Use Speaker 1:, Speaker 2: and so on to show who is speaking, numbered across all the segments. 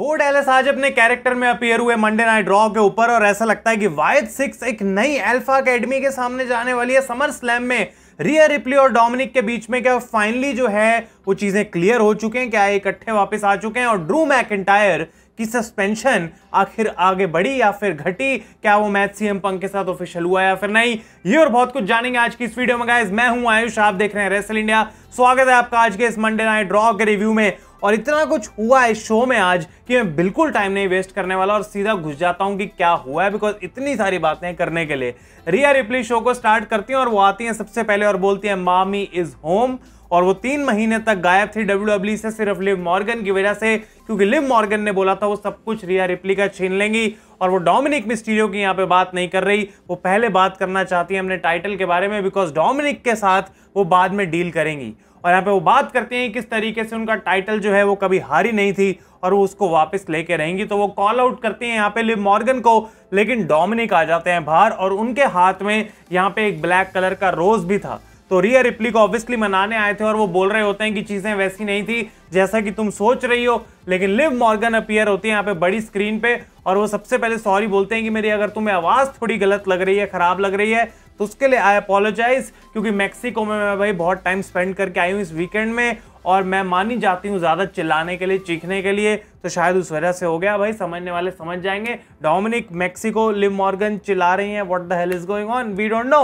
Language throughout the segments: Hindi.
Speaker 1: वो डेलस आज अपने कैरेक्टर में अपियर हुए मंडे नाइट रॉ के ऊपर और ऐसा लगता है कि वायद सिक्स एक नई एल्फा अकेडमी के सामने जाने वाली है समर स्लैम में रिया रिप्ली और डोमिनिक के बीच में क्या फाइनली जो है वो चीज़ें क्लियर हो चुके हैं क्या इकट्ठे वापस आ चुके हैं और ड्रू मैकेंटायर की सस्पेंशन आखिर आगे बढ़ी या फिर घटी क्या वो मैच सीएम पंक के साथ ऑफिशियल हुआ या फिर नहीं ये और बहुत कुछ जानेंगे आज की इस वीडियो में गाइज मैं हूं आयुष आप देख रहे हैं रेसल इंडिया स्वागत है आपका आज के इस मंडे नाइट ड्रॉ के रिव्यू में और इतना कुछ हुआ है शो में आज कि मैं बिल्कुल टाइम नहीं वेस्ट करने वाला और सीधा घुस जाता हूँ कि क्या हुआ है बिकॉज इतनी सारी बातें करने के लिए रिया रिप्ली शो को स्टार्ट करती हैं और वो आती हैं सबसे पहले और बोलती हैं मामी इज होम और वो तीन महीने तक गायब थी डब्ल्यू e से सिर्फ लिव मॉर्गन की वजह से क्योंकि लिव मॉर्गन ने बोला था वो सब कुछ रिया रिप्ली का छीन लेंगी और वो डोमिनिक मिस्टीरियो की यहाँ पे बात नहीं कर रही वो पहले बात करना चाहती है अपने टाइटल के बारे में बिकॉज डोमिनिक के साथ वो बाद में डील करेंगी और यहाँ पे वो बात करते हैं किस तरीके से उनका टाइटल जो है वो कभी हारी नहीं थी और वो उसको वापस लेके रहेंगी तो वो कॉल आउट करते हैं यहाँ पे लिव मॉर्गन को लेकिन डोमिनिक आ जाते हैं बाहर और उनके हाथ में यहाँ पे एक ब्लैक कलर का रोज भी था तो रिया रिप्ली को ऑब्वियसली मनाने आए थे और वो बोल रहे होते हैं कि चीज़ें वैसी नहीं थी जैसा कि तुम सोच रही हो लेकिन लिव मॉर्गन अपियर होती है यहाँ पे बड़ी स्क्रीन पे और वो सबसे पहले सॉरी बोलते हैं कि मेरी अगर तुम्हें आवाज़ थोड़ी गलत लग रही है ख़राब लग रही है तो उसके लिए आई अपोलोजाइज क्योंकि मैक्सिको में मैं भाई बहुत टाइम स्पेंड करके आई हूँ इस वीकेंड में और मैं मानी जाती हूँ ज़्यादा चिल्लाने के लिए चीखने के लिए तो शायद उस वजह से हो गया भाई समझने वाले समझ जाएंगे डोमिनिक मैक्सिको लिम मॉर्गन चिल्ला रही हैं what the hell is going on we don't know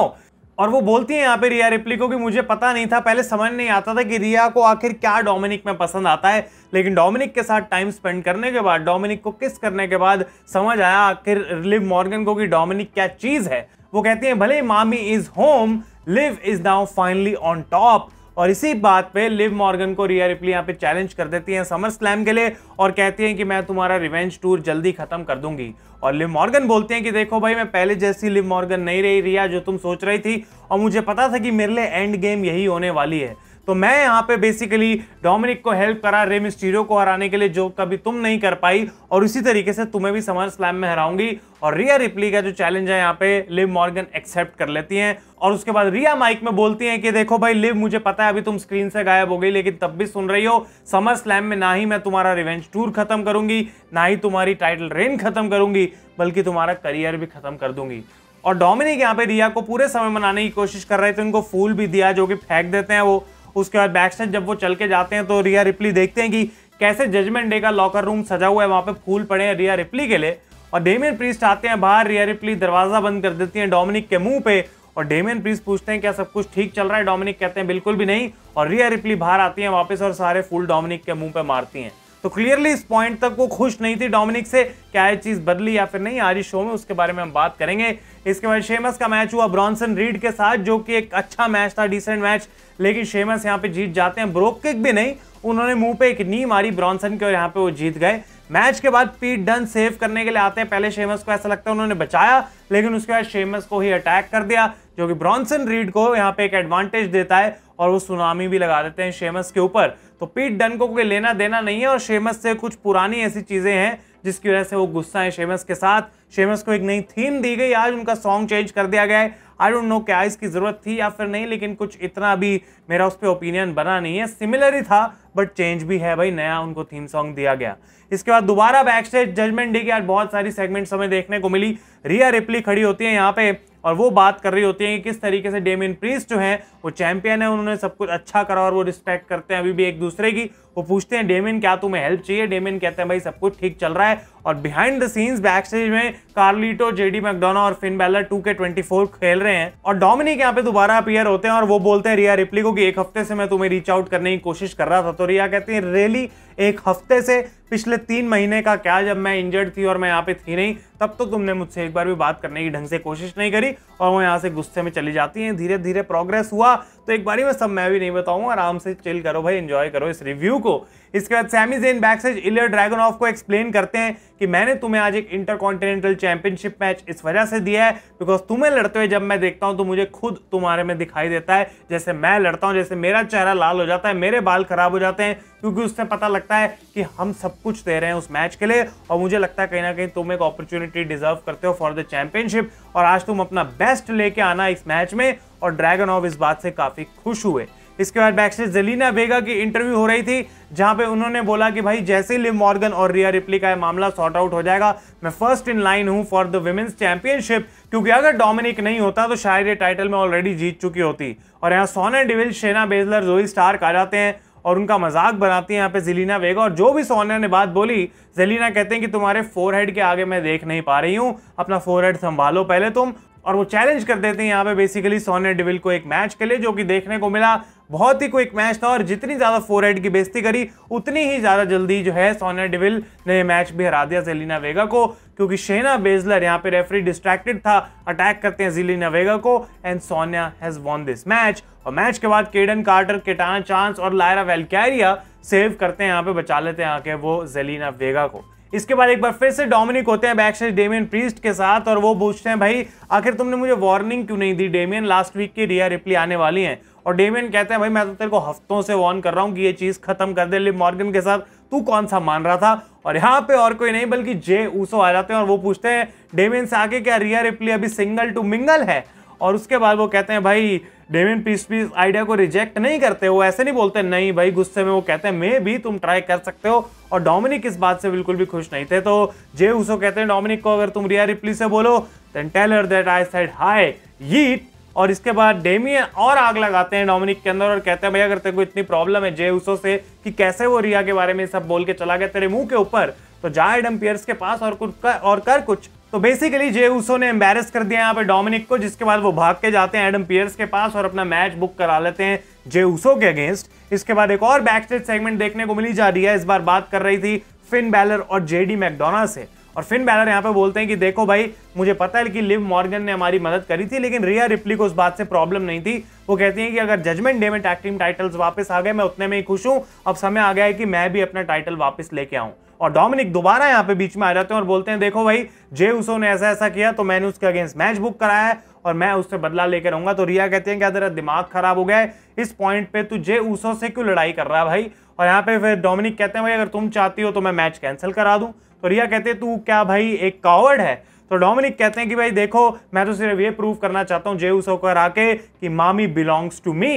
Speaker 1: और वो बोलती हैं यहाँ पे रिया रिप्ली को कि मुझे पता नहीं था पहले समझ नहीं आता था कि रिया को आखिर क्या डोमिनिक में पसंद आता है लेकिन डोमिनिक के साथ टाइम स्पेंड करने के बाद डोमिनिक को किस करने के बाद समझ आया आखिर लिव मॉर्गन को कि डोमिनिक क्या चीज़ है वो कहती हैं भले Mami is home Liv is now finally on top और इसी बात पे लिव मॉर्गन को रिया रिप्ली यहाँ पे चैलेंज कर देती हैं समर स्लैम के लिए और कहती हैं कि मैं तुम्हारा रिवेंज टूर जल्दी खत्म कर दूंगी और लिव मॉर्गन बोलते हैं कि देखो भाई मैं पहले जैसी लिव मॉर्गन नहीं रही रिया जो तुम सोच रही थी और मुझे पता था कि मेरे लिए एंड गेम यही होने वाली है तो मैं यहाँ पे बेसिकली डोमिनिक को हेल्प करा रे मिस्टीरियो को हराने के लिए जो कभी तुम नहीं कर पाई और इसी तरीके से तुम्हें भी समर स्लैम में हराऊंगी और रिया रिप्ली का जो चैलेंज है यहाँ पे लिव मॉर्गन एक्सेप्ट कर लेती हैं और उसके बाद रिया माइक में बोलती हैं कि देखो भाई लिव मुझे पता है अभी तुम स्क्रीन से गायब हो गई लेकिन तब भी सुन रही हो समर स्लैम में ना ही मैं तुम्हारा रिवेंज टूर खत्म करूंगी ना ही तुम्हारी टाइटल रेन खत्म करूंगी बल्कि तुम्हारा करियर भी खत्म कर दूंगी और डोमिनिक यहाँ पे रिया को पूरे समय मनाने की कोशिश कर रहे थे उनको फूल भी दिया जो कि फेंक देते हैं वो उसके बाद बैक साइड जब वो चल के जाते हैं तो रिया रिप्ली देखते हैं कि कैसे जजमेंट डे का लॉकर रूम सजा हुआ है वहाँ पे फूल पड़े हैं रिया रिप्ली के लिए और डेमियन प्रीस्ट आते हैं बाहर रिया रिप्ली दरवाज़ा बंद कर देती हैं डोमिनिक के मुंह पे और डेमियन प्रीस्ट पूछते हैं क्या सब कुछ ठीक चल रहा है डोमिनिक कहते हैं बिल्कुल भी नहीं और रिया रिप्ली बाहर आती हैं वापस और सारे फूल डोमिनिक के मुंह पे मारती हैं तो क्लियरली इस पॉइंट तक वो खुश नहीं थी डोमिनिक से क्या यह चीज़ बदली या फिर नहीं आज इस शो में उसके बारे में हम बात करेंगे इसके बाद शेमस का मैच हुआ ब्रॉन्सन रीड के साथ जो कि एक अच्छा मैच था डिसेंट मैच लेकिन शेमस यहाँ पे जीत जाते हैं ब्रोक किक भी नहीं उन्होंने मुंह पे एक नी मारी ब्रॉन्सन के और यहाँ पे वो जीत गए मैच के बाद पीट डन सेव करने के लिए आते हैं पहले शेमस को ऐसा लगता है उन्होंने बचाया लेकिन उसके बाद शेमस को ही अटैक कर दिया जो कि ब्रॉन्सन रीड को यहाँ पे एक एडवांटेज देता है और वो सुनामी भी लगा देते हैं शेमस के ऊपर तो पीट डन को कोई लेना देना नहीं है और शेमस से कुछ पुरानी ऐसी चीज़ें हैं जिसकी वजह से वो गुस्सा है शेमस के साथ शेमस को एक नई थीम दी गई आज उनका सॉन्ग चेंज कर दिया गया है आई डोंट नो क्या इसकी ज़रूरत थी या फिर नहीं लेकिन कुछ इतना भी मेरा उस पर ओपिनियन बना नहीं है सिमिलर ही था बट चेंज भी है भाई नया उनको थीम सॉन्ग दिया गया इसके बाद दोबारा बैक स्टेज जजमेंट डे की आज बहुत सारी सेगमेंट्स हमें देखने को मिली रिया रिप्ली खड़ी होती है यहाँ पे और वो बात कर रही होती है कि किस तरीके से डेमिन प्रीस जो है वो चैंपियन है उन्होंने सब कुछ अच्छा करा और वो रिस्पेक्ट करते हैं अभी भी एक दूसरे की वो पूछते हैं डेमिन क्या तुम्हें हेल्प चाहिए डेमिन कहते हैं भाई सब कुछ ठीक चल रहा है और behind the scenes back stage में कार्लिटो जेडी मैकडोना और Finn Balor two K twenty four खेल रहे हैं और डोमिनिक यहाँ पे दोबारा अपियर होते हैं और वो बोलते हैं रिया रिप्ली को कि एक हफ्ते से मैं तुम्हें रीच आउट करने की कोशिश कर रहा था तो रिया कहते हैं रेली एक हफ्ते से पिछले तीन महीने का क्या जब मैं इंजर्ड थी और मैं यहाँ पे थी नहीं तब तो तुमने मुझसे एक बार भी बात करने की ढंग से कोशिश नहीं करी और वो यहाँ से गुस्से में चली जाती हैं धीरे धीरे प्रोग्रेस हुआ तो एक बारी में सब मैं भी नहीं बताऊंगा आराम से चिल करो भाई एंजॉय करो इस रिव्यू को इसके बाद Sami Zayn backstage Ilja Dragunov को एक्सप्लेन करते हैं कि मैंने तुम्हें आज एक इंटर कॉन्टिनेंटल चैंपियनशिप मैच इस वजह से दिया है बिकॉज तुम्हें लड़ते हुए जब मैं देखता हूँ तो मुझे खुद तुम्हारे में दिखाई देता है जैसे मैं लड़ता हूँ जैसे मेरा चेहरा लाल हो जाता है मेरे बाल खराब हो जाते हैं क्योंकि उससे पता लगता है कि हम सब कुछ दे रहे हैं उस मैच के लिए और मुझे लगता है कहीं ना कहीं तुम एक अपॉर्चुनिटी डिजर्व करते हो फॉर द चैंपियनशिप और आज तुम अपना बेस्ट लेके आना इस मैच में और ड्रैगन ऑफ इस बात से काफ़ी खुश हुए इसके बाद बैक स्टेज जेलिना बेगा की इंटरव्यू हो रही थी जहां पे उन्होंने बोला कि भाई जैसे ही लिव मॉर्गन और रिया रिप्ली का मामला सॉर्ट आउट हो जाएगा मैं फर्स्ट इन लाइन हूं फॉर द वुमेन्स चैंपियनशिप क्योंकि अगर डोमिनिक नहीं होता तो शायद ये टाइटल में ऑलरेडी जीत चुकी होती और यहाँ सोना डिविल शेना बेजलर जोई स्टार आ जाते हैं और उनका मजाक बनाती है यहाँ पे जेलिना वेगा और जो भी सोनिया ने बात बोली जेलिना कहते हैं कि तुम्हारे फोरहेड के आगे मैं देख नहीं पा रही हूँ अपना फोरहेड संभालो पहले तुम और वो चैलेंज कर देते हैं यहाँ पे बेसिकली सोनिया डिविल को एक मैच के लिए जो कि देखने को मिला बहुत ही क्विक मैच था और जितनी ज़्यादा फोर एड की बेजती करी उतनी ही ज़्यादा जल्दी जो है सोनिया डिविल ने मैच भी हरा दिया जेलिना वेगा को क्योंकि शेना बेजलर यहाँ पे रेफरी डिस्ट्रैक्टेड था अटैक करते हैं जेलिना वेगा को and Sonya has won this match और मैच के बाद केडन कार्टर केटाना चांस और लायरा वेलकैरिया सेव करते हैं यहाँ पे बचा लेते हैं आके वो जेलिना वेगा को इसके बाद एक बार फिर से डोमिनिक होते हैं बैकशेज डेमियन प्रीस्ट के साथ और वो पूछते हैं भाई आखिर तुमने मुझे वार्निंग क्यों नहीं दी डेमियन लास्ट वीक की रिया रिप्ली आने वाली हैं और डेमियन कहते हैं भाई मैं तो तेरे को हफ्तों से वॉर्न कर रहा हूँ कि ये चीज़ खत्म कर दे लिप मॉर्गन के साथ तू कौन सा मान रहा था और यहाँ पे और कोई नहीं बल्कि जे ऊसो आ जाते हैं और वो पूछते हैं डेवियन से आगे क्या रिया रिप्ली अभी सिंगल टू मिंगल है और उसके बाद वो कहते हैं भाई डेविन पीस पीस आइडिया को रिजेक्ट नहीं करते वो ऐसे नहीं बोलते नहीं भाई गुस्से में वो कहते हैं मैं भी तुम ट्राई कर सकते हो और डोमिनिक इस बात से बिल्कुल भी खुश नहीं थे तो जे उसको कहते हैं डोमिनिक को अगर तुम रिया रिप्ली से बोलो then tell her that I said hi yeet और इसके बाद डेमी और आग लगाते हैं डोमिनिक के अंदर और कहते हैं भैया अगर तेरे को इतनी प्रॉब्लम है जे उसो से कि कैसे वो रिया के बारे में सब बोल के चला गया तेरे मुंह के ऊपर तो जा एडम पियर्स के पास और कुछ कर, और कर कुछ तो बेसिकली जे उसो ने एम्बेरस कर दिया यहाँ पे डोमिनिक को जिसके बाद वो भाग के जाते हैं एडम पियर्स के पास और अपना मैच बुक करा लेते हैं जे उसो के अगेंस्ट इसके बाद एक और बैक स्टेज सेगमेंट देखने को मिली जा रही है इस बार बात कर रही थी फिन बैलर और जेडी मैकडोना से और फिन बैलर यहाँ पे बोलते हैं कि देखो भाई मुझे पता है कि लिव मॉर्गन ने हमारी मदद करी थी लेकिन रिया रिप्ली को उस बात से प्रॉब्लम नहीं थी वो कहती हैं कि अगर जजमेंट डे में टैग टीम टाइटल्स वापस आ गए मैं उतने में ही खुश हूँ अब समय आ गया है कि मैं भी अपना टाइटल वापस लेके आऊँ और डोमिनिक दोबारा यहाँ पे बीच में आ जाते हैं और बोलते हैं देखो भाई जे उसो ने ऐसा ऐसा किया तो मैंने उसके अगेंस्ट मैच बुक कराया है और मैं उससे बदला लेकर रहूंगा तो रिया कहते हैं क्या तेरा दिमाग खराब हो गया है इस पॉइंट पे तू जे उसो से क्यों लड़ाई कर रहा है भाई और यहाँ पे फिर डोमिनिक कहते हैं भाई अगर तुम चाहती हो तो मैं मैच कैंसिल करा दूँ तो रिया कहते तू क्या भाई एक कावर्ड है तो डोमिनिक कहते हैं कि भाई देखो मैं तो सिर्फ ये प्रूव करना चाहता हूँ जेऊस होकर आके कि मामी बिलोंग्स टू मी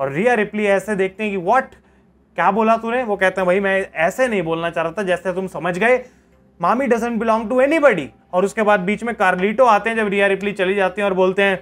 Speaker 1: और रिया रिप्ली ऐसे देखते हैं कि वॉट क्या बोला तूने वो कहते हैं भाई मैं ऐसे नहीं बोलना चाह रहा था जैसे तुम समझ गए मामी डजेंट बिलोंग टू एनी और उसके बाद बीच में कार्लिटो आते हैं जब रिया रिप्ली चली जाती है और बोलते हैं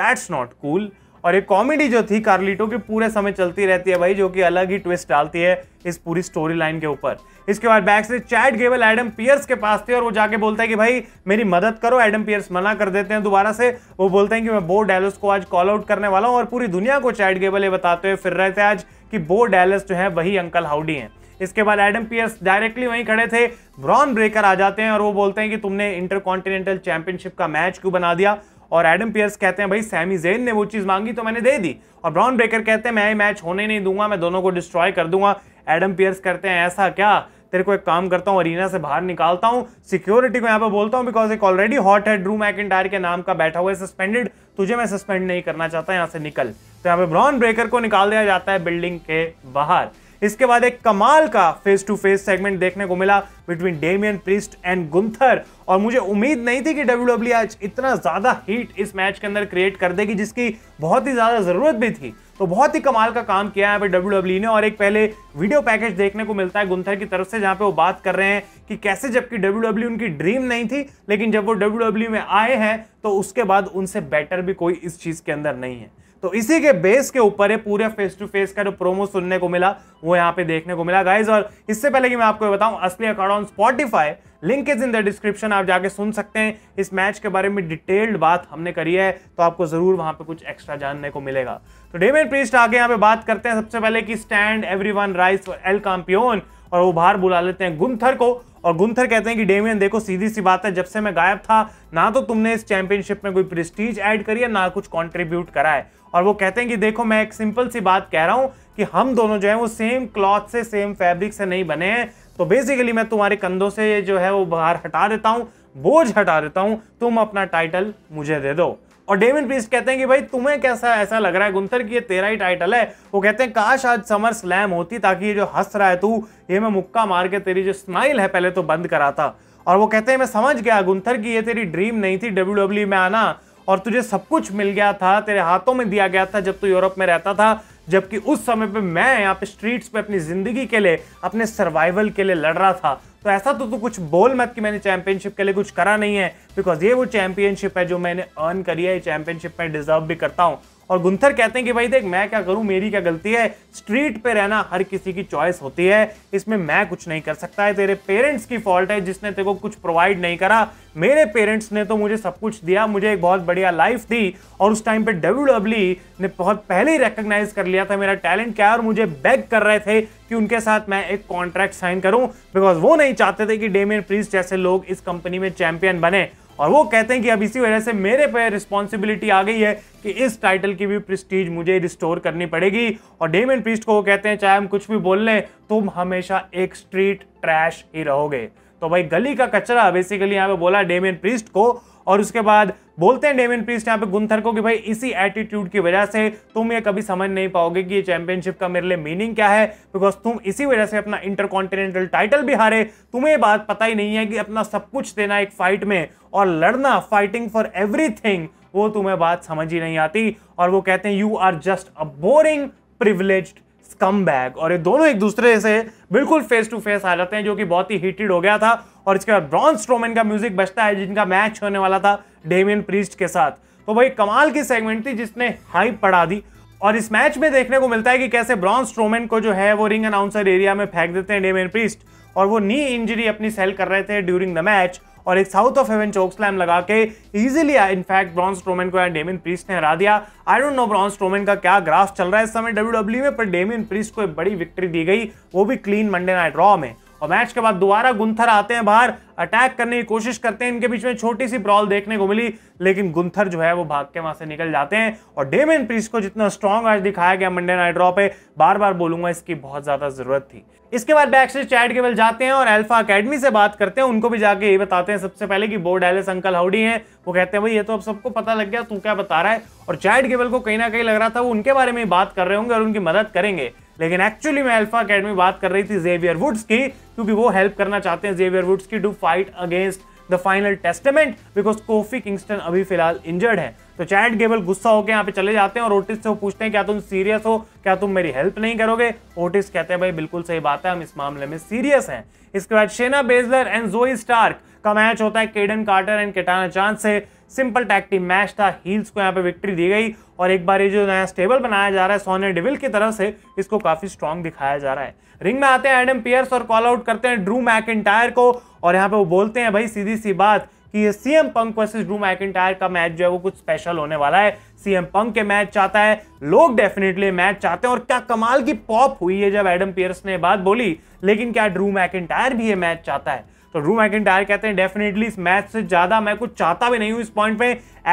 Speaker 1: दैट्स नॉट कूल और ये कॉमेडी जो थी कार्लिटो के पूरे समय चलती रहती है भाई जो कि अलग ही ट्विस्ट डालती है इस पूरी स्टोरी लाइन के ऊपर इसके बाद बैक से चैट गेबल एडम पियर्स के पास थे और वो जाके बोलता है कि भाई मेरी मदद करो एडम पियर्स मना कर देते हैं दोबारा से वो बोलते हैं कि मैं बो डैलस को आज कॉल आउट करने वाला हूँ और पूरी दुनिया को चैट गेबल ये बताते हुए फिर रहे थे आज कि बो डैलस जो है वही अंकल हाउडी हैं इसके बाद एडम पियर्स डायरेक्टली वहीं खड़े थे ब्रॉन ब्रेकर आ जाते हैं और वो बोलते हैं कि तुमने इंटर कॉन्टिनेंटल चैंपियनशिप का मैच क्यों बना दिया और एडम पियर्स कहते हैं भाई सैमी जेन ने वो चीज़ मांगी तो मैंने दे दी और ब्राउन ब्रेकर कहते हैं मैं मैच होने नहीं दूंगा मैं दोनों को डिस्ट्रॉय कर दूंगा एडम पियर्स कहते हैं ऐसा क्या तेरे को एक काम करता हूँ अरीना से बाहर निकालता हूँ सिक्योरिटी को यहाँ पे बोलता हूँ बिकॉज एक ऑलरेडी हॉट है ड्रू मैक के नाम का बैठा हुआ है सस्पेंडेड तुझे मैं सस्पेंड नहीं करना चाहता यहाँ से निकल तो यहाँ पे ब्राउन ब्रेकर को निकाल दिया जाता है बिल्डिंग के बाहर इसके बाद एक कमाल का फेस टू फेस सेगमेंट देखने को मिला between Damian Priest and Gunther और मुझे उम्मीद नहीं थी कि डब्ल्यू e आज इतना ज़्यादा हीट इस मैच के अंदर क्रिएट कर देगी जिसकी बहुत ही ज़्यादा ज़रूरत भी थी तो बहुत ही कमाल का काम किया है पे डब्ल्यू e ने और एक पहले वीडियो पैकेज देखने को मिलता है गुंथर की तरफ से जहां पे वो बात कर रहे हैं कि कैसे जबकि डब्ल्यू e उनकी ड्रीम नहीं थी लेकिन जब वो डब्ल्यू में आए हैं तो उसके बाद उनसे बेटर भी कोई इस चीज़ के अंदर नहीं है तो इसी के बेस के ऊपर है पूरे फेस टू फेस का जो प्रोमो सुनने को मिला वो यहाँ पे देखने को मिला गाइज और इससे पहले कि मैं आपको बताऊं असली account on Spotify link is in the description आप जाके सुन सकते हैं इस मैच के बारे में डिटेल्ड बात हमने करी है तो आपको जरूर वहां पे कुछ एक्स्ट्रा जानने को मिलेगा तो डेमेन प्रीस्ट आगे यहाँ पे बात करते हैं सबसे पहले कि stand everyone rise El Campeon और वो बाहर बुला लेते हैं गुंथर को और गुंथर कहते हैं कि डेमियन देखो सीधी सी बात है जब से मैं गायब था ना तो तुमने इस चैंपियनशिप में कोई प्रेस्टीज ऐड करी है ना कुछ कॉन्ट्रीब्यूट करा है और वो कहते हैं कि देखो मैं एक सिंपल सी बात कह रहा हूँ कि हम दोनों जो है वो सेम क्लॉथ से सेम फैब्रिक से नहीं बने हैं तो बेसिकली मैं तुम्हारे कंधों से जो है वो बाहर हटा देता हूँ बोझ हटा देता हूँ तुम अपना टाइटल मुझे दे दो और डेविन प्रीस्ट कहते हैं कि भाई तुम्हें कैसा ऐसा लग रहा है गुंथर की ये तेरा ही टाइटल है वो कहते हैं काश आज समर स्लैम होती ताकि ये जो हंस रहा है तू ये मैं मुक्का मार के तेरी जो स्माइल है पहले तो बंद कराता और वो कहते हैं मैं समझ गया गुंथर की ये तेरी ड्रीम नहीं थी डब्ल्यू डब्ल्यू e में आना और तुझे सब कुछ मिल गया था तेरे हाथों में दिया गया था जब तू यूरोप में रहता था जबकि उस समय पे मैं यहाँ पे स्ट्रीट्स पे अपनी ज़िंदगी के लिए अपने सर्वाइवल के लिए लड़ रहा था तो ऐसा तो तू कुछ बोल मत कि मैंने चैंपियनशिप के लिए कुछ करा नहीं है बिकॉज ये वो चैंपियनशिप है जो मैंने अर्न करी है चैंपियनशिप मैं डिजर्व भी करता हूँ और गुंथर कहते हैं कि भाई देख मैं क्या करूं मेरी क्या गलती है स्ट्रीट पे रहना हर किसी की चॉइस होती है इसमें मैं कुछ नहीं कर सकता है तेरे पेरेंट्स की फॉल्ट है जिसने तेरे को कुछ प्रोवाइड नहीं करा मेरे पेरेंट्स ने तो मुझे सब कुछ दिया मुझे एक बहुत बढ़िया लाइफ दी और उस टाइम पे डब्ल्यू डब्ल्यू e ने बहुत पहले ही रिकोगनाइज कर लिया था मेरा टैलेंट क्या है और मुझे बैग कर रहे थे कि उनके साथ मैं एक कॉन्ट्रैक्ट साइन करूं बिकॉज वो नहीं चाहते थे कि डेमियन प्रीस जैसे लोग इस कंपनी में चैंपियन बने और वो कहते हैं कि अब इसी वजह से मेरे पे रिस्पॉन्सिबिलिटी आ गई है कि इस टाइटल की भी प्रिस्टीज मुझे रिस्टोर करनी पड़ेगी और डेमन प्रीस्ट को वो कहते हैं चाहे हम कुछ भी बोल लें तुम हमेशा एक स्ट्रीट ट्रैश ही रहोगे तो भाई गली का कचरा बेसिकली यहाँ पे बोला डेमियन प्रीस्ट को और उसके बाद बोलते हैं डेविन प्रीस्ट यहाँ पे गुंथर को कि भाई इसी एटीट्यूड की वजह से तुम ये कभी समझ नहीं पाओगे कि ये चैंपियनशिप का मेरे लिए मीनिंग क्या है बिकॉज तुम इसी वजह से अपना इंटरकॉन्टिनेंटल टाइटल भी हारे तुम्हें बात पता ही नहीं है कि अपना सब कुछ देना एक फाइट में और लड़ना फाइटिंग फॉर एवरी वो तुम्हें बात समझ ही नहीं आती और वो कहते हैं you are just a boring privilege come back और ये दोनों एक दूसरे से बिल्कुल फेस टू फेस आ जाते हैं जो कि बहुत ही हीटेड हो गया था और इसके बाद ब्रॉन्स स्ट्रोमैन का म्यूजिक बचता है जिनका मैच होने वाला था डेमियन प्रीस्ट के साथ तो भाई कमाल की सेगमेंट थी जिसने हाइप पढ़ा दी और इस मैच में देखने को मिलता है कि कैसे ब्रॉन्स स्ट्रोमैन को जो है वो रिंग अनाउंसर एरिया में फेंक देते हैं डेमियन प्रीस्ट और वो नी इंजरी अपनी सेल कर रहे थे ड्यूरिंग द मैच और एक South of Heaven chokeslam लगा के इजिली इनफैक्ट ब्रॉन्स स्ट्रोमैन को एंड डेमिन प्रीस्ट ने हरा दिया I don't know Braun Strowman का क्या ग्राफ चल रहा है इस समय डब्ल्यू e में पर डेमिन प्रीस्ट को एक बड़ी विक्ट्री दी गई वो भी क्लीन मंडे नाइट रॉ में और मैच के बाद दोबारा गुंथर आते हैं बाहर अटैक करने की कोशिश करते हैं इनके बीच में छोटी सी ब्रॉल देखने को मिली लेकिन गुंथर जो है वो भाग के वहां से निकल जाते हैं और डेमिन प्रीस को जितना स्ट्रॉन्ग आज दिखाया गया मंडे नाइट ड्रॉ पे बार बार बोलूंगा इसकी बहुत ज्यादा जरूरत थी इसके बाद बैक से चैट केवल जाते हैं और अल्फा अकेडमी से बात करते हैं उनको भी जाके ये बताते हैं सबसे पहले कि बोर्ड एलिस अंकल हाउडी हैं वो कहते हैं भाई ये तो अब सबको पता लग गया तू क्या बता रहा है और चैट केवल को कहीं ना कहीं लग रहा था वो उनके बारे में बात कर रहे होंगे और उनकी मदद करेंगे लेकिन एक्चुअली मैं अल्फा अकेडमी बात कर रही थी जेवियर वुड्स की क्योंकि वो हेल्प करना चाहते हैं जेवियर वुड्स की to fight against the Final Testament because Kofi Kingston अभी फिलहाल इंजर्ड है तो चैट गेबल गुस्सा होकर यहाँ पे चले जाते हैं और ओटिस से वो पूछते हैं क्या तुम सीरियस हो क्या तुम मेरी हेल्प नहीं करोगे ओटिस कहते हैं भाई बिल्कुल सही बात है हम इस मामले में सीरियस हैं इसके बाद Shayna Baszler and Zoey Stark का मैच होता है Kayden Carter and Katana Chance से सिंपल टैग टीम मैच था हील्स को यहाँ पे विक्ट्री दी गई और एक बार ये जो नया स्टेबल बनाया जा रहा है सोने डिविल की तरफ से इसको काफी स्ट्रांग दिखाया जा रहा है रिंग में आते हैं एडम पियर्स और कॉल आउट करते हैं ड्रू मैक को और यहाँ पे वो बोलते हैं भाई सीधी सी बात कि ये CM Punk versus Drew Mac का मैच जो है वो कुछ स्पेशल होने वाला है सीएम पंक के मैच चाहता है लोग डेफिनेटली मैच चाहते हैं और क्या कमाल की पॉप हुई है जब एडम पियर्स ने बात बोली लेकिन क्या ड्रू मैक भी ये मैच चाहता है तो रू मैकेंटायर कहते हैं डेफिनेटली इस मैच से ज़्यादा मैं कुछ चाहता भी नहीं हूँ इस पॉइंट पे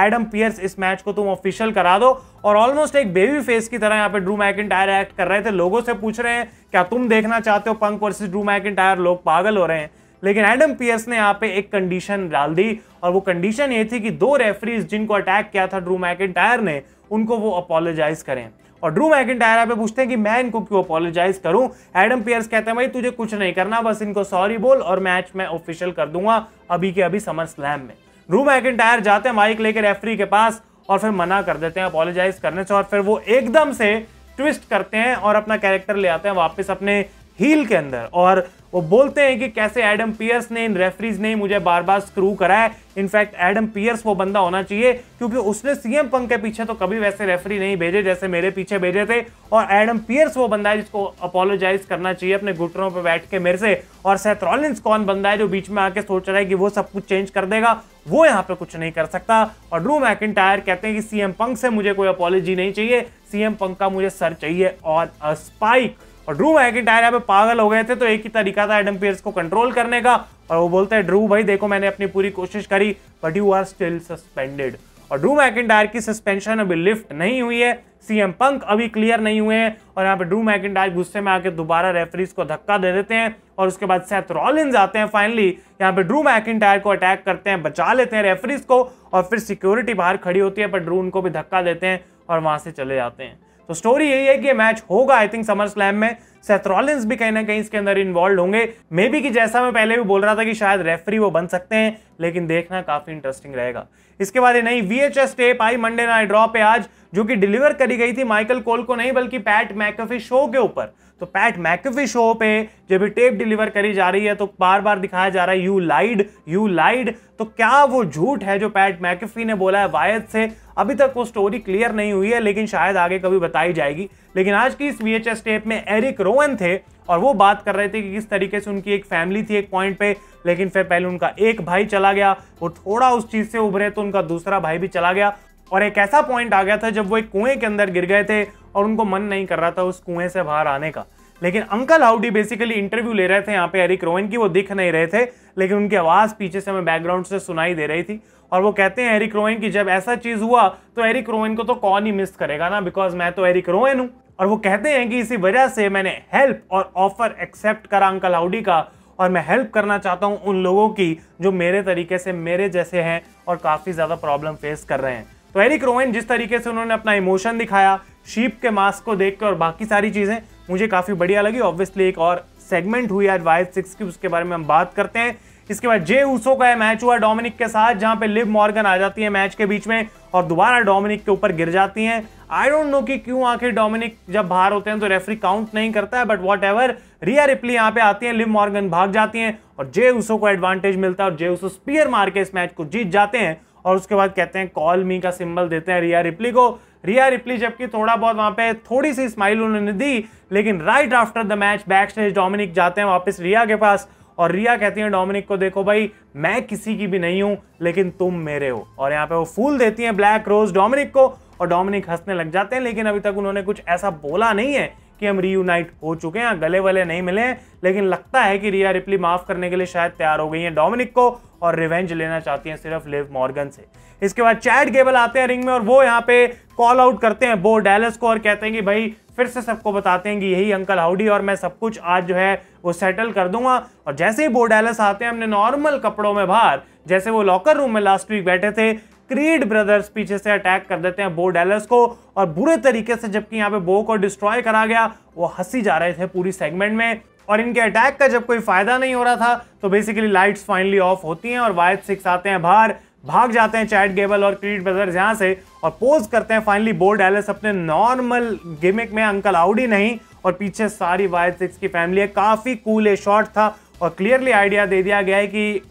Speaker 1: एडम पियर्स इस मैच को तुम ऑफिशियल करा दो और ऑलमोस्ट एक बेबी फेस की तरह यहाँ पे ड्रू मैकेंटायर एक्ट कर रहे थे लोगों से पूछ रहे हैं क्या तुम देखना चाहते हो पंक वर्सेज ड्रू मैकेंटायर लोग पागल हो रहे हैं लेकिन एडम पियर्स ने यहाँ पे एक कंडीशन डाल दी और वो कंडीशन ये थी कि दो रेफरीज जिनको अटैक किया था ड्रू मैक ने उनको वो अपोलोजाइज करें और ड्रू टायर पे पूछते हैं कि मैं इनको क्यों अपोलोजाइज करूं एडम पियर्स कहते हैं भाई तुझे कुछ नहीं करना बस इनको सॉरी बोल और मैच मैं ऑफिशियल कर दूंगा अभी के अभी समर स्लैम में ड्रू टायर जाते हैं माइक लेके रेफरी के पास और फिर मना कर देते हैं अपोलोजाइज करने से और फिर वो एकदम से ट्विस्ट करते हैं और अपना कैरेक्टर ले आते हैं वापस अपने हील के अंदर और वो बोलते हैं कि कैसे एडम पियर्स ने इन रेफरीज ने मुझे बार बार स्क्रू कराया इनफैक्ट एडम पियर्स वो बंदा होना चाहिए क्योंकि उसने सीएम पंक के पीछे तो कभी वैसे रेफरी नहीं भेजे जैसे मेरे पीछे भेजे थे और एडम पियर्स वो बंदा है जिसको अपोलोजाइज करना चाहिए अपने घुटनों पर बैठ के मेरे से और सेथ्रॉलिंस कौन बंदा है जो बीच में आके सोच रहा है कि वो सब कुछ चेंज कर देगा वो यहाँ पे कुछ नहीं कर सकता और ड्रू मैकिटायर कहते हैं कि सीएम पंक से मुझे कोई अपोलोजी नहीं चाहिए सीएम पंक का मुझे सर चाहिए और स्पाइक और ड्रू मैकिटायर यहाँ पे पागल हो गए थे तो एक ही तरीका था एडम पियर्स को कंट्रोल करने का और वो बोलते हैं ड्रू भाई देखो मैंने अपनी पूरी कोशिश करी but you are still suspended और ड्रू मैकिटायर की सस्पेंशन अभी लिफ्ट नहीं हुई है सीएम पंक अभी क्लियर नहीं हुए हैं और यहाँ पे ड्रू मैकिटायर गुस्से में आके दोबारा रेफरीज को धक्का दे देते हैं और उसके बाद सेथ रॉलिन्स आते हैं फाइनली यहाँ पे ड्रू मैकिटायर को अटैक करते हैं बचा लेते हैं रेफरीज को और फिर सिक्योरिटी बाहर खड़ी होती है पर ड्रू उनको भी धक्का देते हैं और वहां से चले जाते हैं तो स्टोरी यही है कि मैच होगा आई थिंक समर स्लैम में सेथरॉलिन्स भी कहीं ना कहीं इसके अंदर इन्वॉल्व होंगे मे बी कि जैसा मैं पहले भी बोल रहा था कि शायद रेफरी वो बन सकते हैं लेकिन देखना काफी इंटरेस्टिंग रहेगा इसके बाद ये नई वी टेप आई मंडे नाइट ड्रॉ पे आज जो कि डिलीवर करी गई थी माइकल कोल को नहीं बल्कि पैट मैकफी शो के ऊपर तो पैट मैकफी शो पे जब टेप डिलीवर करी जा रही है तो बार बार दिखाया जा रहा है यू लाइड यू लाइड तो क्या वो झूठ है जो पैट मैकफी ने बोला है वायद से अभी तक वो स्टोरी क्लियर नहीं हुई है लेकिन शायद आगे कभी बताई जाएगी लेकिन आज की इस वी टेप में एरिक रोवन थे और वो बात कर रहे थे कि किस तरीके से उनकी एक फैमिली थी एक पॉइंट पे लेकिन फिर पहले उनका एक भाई चला गया वो थोड़ा उस चीज़ से उभरे तो उनका दूसरा भाई भी चला गया और एक ऐसा पॉइंट आ गया था जब वो एक कुएं के अंदर गिर गए थे और उनको मन नहीं कर रहा था उस कुएं से बाहर आने का लेकिन अंकल हाउडी बेसिकली इंटरव्यू ले रहे थे यहाँ पे एरिक रोवेन की वो दिख नहीं रहे थे लेकिन उनकी आवाज़ पीछे से हमें बैकग्राउंड से सुनाई दे रही थी और वो कहते हैं एरिक रोवेन की जब ऐसा चीज़ हुआ तो एरिक रोवेन को तो कौन ही मिस करेगा ना बिकॉज मैं तो एरिक रोवन हूँ और वो कहते हैं कि इसी वजह से मैंने हेल्प और ऑफर एक्सेप्ट करा अंकल हाउडी का और मैं हेल्प करना चाहता हूँ उन लोगों की जो मेरे तरीके से मेरे जैसे हैं और काफ़ी ज़्यादा प्रॉब्लम फेस कर रहे हैं तो एरिक रोवेन जिस तरीके से उन्होंने अपना इमोशन दिखाया शीप के मास्क को देख और बाकी सारी चीज़ें मुझे काफ़ी बढ़िया लगी ऑब्वियसली एक और सेगमेंट हुई आज वाइज सिक्स की उसके बारे में हम बात करते हैं इसके बाद जे ऊसो का मैच हुआ डोमिनिक के साथ जहां पे लिव मॉर्गन आ जाती है मैच के बीच में और दोबारा डोमिनिक के ऊपर गिर जाती हैं आई डोंट नो कि क्यों आखिर डोमिनिक जब बाहर होते हैं तो रेफरी काउंट नहीं करता है but whatever Rhea Ripley यहाँ पे आती है लिव मॉर्गन भाग जाती हैं और जे ऊसो को एडवांटेज मिलता है और जे ऊसो स्पीयर मार के इस मैच को जीत जाते हैं और उसके बाद कहते हैं कॉल मी का सिंबल देते हैं रिया रिप्ली को रिया रिप्ली जबकि थोड़ा बहुत वहां पे थोड़ी सी स्माइल उन्होंने दी लेकिन right after the match back stage Dominik जाते हैं वापस रिया के पास और रिया कहती है डोमिनिक को देखो भाई मैं किसी की भी नहीं हूं लेकिन तुम मेरे हो और यहाँ पे वो फूल देती है ब्लैक रोज डोमिनिक को और डोमिनिक हंसने लग जाते हैं लेकिन अभी तक उन्होंने कुछ ऐसा बोला नहीं है कि हम रीयूनाइट हो चुके हैं गले वले नहीं मिले लेकिन लगता है कि रिया रिप्ली माफ करने के लिए शायद तैयार हो गई है डोमिनिक को और रिवेंज लेना चाहती हैं सिर्फ लिव मॉर्गन से इसके बाद चैट गेबल आते हैं रिंग में और वो यहाँ पे कॉल आउट करते हैं बो डैलस को और कहते हैं कि भाई फिर से सबको बताते हैं कि यही अंकल हाउडी और मैं सब कुछ आज जो है वो सेटल कर दूंगा और जैसे ही बो डैलस आते हैं हमने नॉर्मल कपड़ों में बाहर जैसे वो लॉकर रूम में लास्ट वीक बैठे थे क्रीड ब्रदर्स पीछे से अटैक कर देते हैं बो डैलस को और बुरे तरीके से जबकि यहाँ पे बो को डिस्ट्रॉय करा गया वो हंसी जा रहे थे पूरी सेगमेंट में और इनके अटैक का जब कोई फायदा नहीं हो रहा था तो बेसिकली लाइट्स फाइनली ऑफ होती हैं और वायद सिक्स आते हैं बाहर भाग जाते हैं चैट गेबल और क्रीड ब्रदर्स यहाँ से और पोज करते हैं फाइनली बोर्ड एलिस अपने नॉर्मल गेमिक में अंकल आउडी नहीं और पीछे सारी वायद सिक्स की फैमिली है काफ़ी कूल ए शॉर्ट था और क्लियरली आइडिया दे दिया गया है कि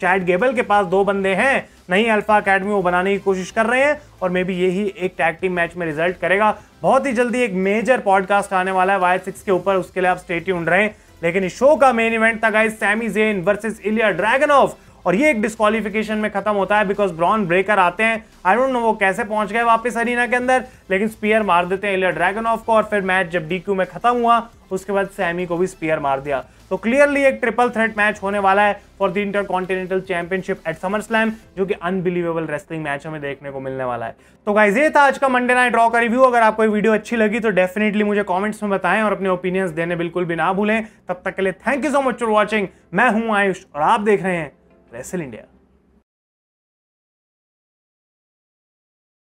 Speaker 1: चैट गेबल के पास दो बंदे हैं नहीं अल्फा अकेडमी वो बनाने की कोशिश कर रहे हैं और मे बी यही एक टैग टीम मैच में रिजल्ट करेगा बहुत ही जल्दी एक मेजर पॉडकास्ट आने वाला है वाई सिक्स के ऊपर उसके लिए आप स्टेट्यून रहें लेकिन इस शो का मेन इवेंट था guys Sami Zayn versus Ilja ऑफ और ये एक डिस्कालिफिकेशन में खत्म होता है बिकॉज ब्रॉन ब्रेकर आते हैं आई डोंट नो वो कैसे पहुंच गए वापस अरीना के अंदर लेकिन स्पीयर मार देते हैं इलिया ड्रैगन ऑफ को और फिर मैच जब डी में खत्म हुआ उसके बाद सैमी को भी स्पीयर मार दिया तो क्लियरली एक ट्रिपल थ्रेट मैच होने वाला है for the Intercontinental championship at SummerSlam जो कि अनबिलीवेबल रेसलिंग मैच हमें देखने को मिलने वाला है तो गाइज ये था आज का मंडे नाइट ड्रॉ का रिव्यू अगर आपको वीडियो अच्छी लगी तो डेफिनेटली मुझे कॉमेंट्स में बताएं और अपने ओपिनियंस देने बिल्कुल भी ना भूलें तब तक के लिए thank you so much for watching मैं हूं आयुष और आप देख रहे हैं रेसल इंडिया